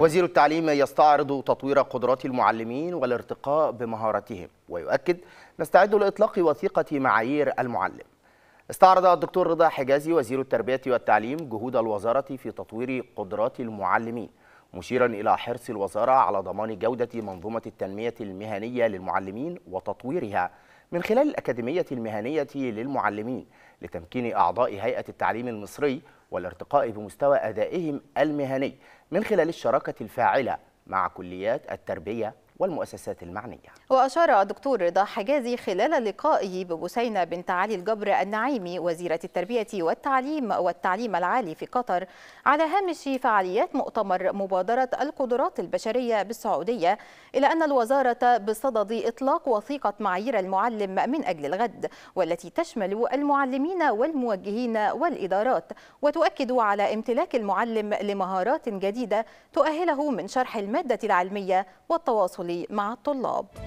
وزير التعليم يستعرض تطوير قدرات المعلمين والارتقاء بمهاراتهم ويؤكد نستعد لإطلاق وثيقة معايير المعلم استعرض الدكتور رضا حجازي وزير التربية والتعليم جهود الوزارة في تطوير قدرات المعلمين مشيرا إلى حرص الوزارة على ضمان جودة منظومة التنمية المهنية للمعلمين وتطويرها من خلال الأكاديمية المهنية للمعلمين لتمكين أعضاء هيئة التعليم المصري والارتقاء بمستوى أدائهم المهني من خلال الشراكة الفاعلة مع كليات التربية والمؤسسات المعنية وأشار الدكتور رضا حجازي خلال لقائه ببسينة بنت علي الجبر النعيمي وزيرة التربية والتعليم والتعليم العالي في قطر على هامش فعاليات مؤتمر مبادرة القدرات البشرية بالسعودية إلى أن الوزارة بصدد إطلاق وثيقة معايير المعلم من أجل الغد والتي تشمل المعلمين والموجهين والإدارات وتؤكد على امتلاك المعلم لمهارات جديدة تؤهله من شرح المادة العلمية والتواصل الشغل مع الطلاب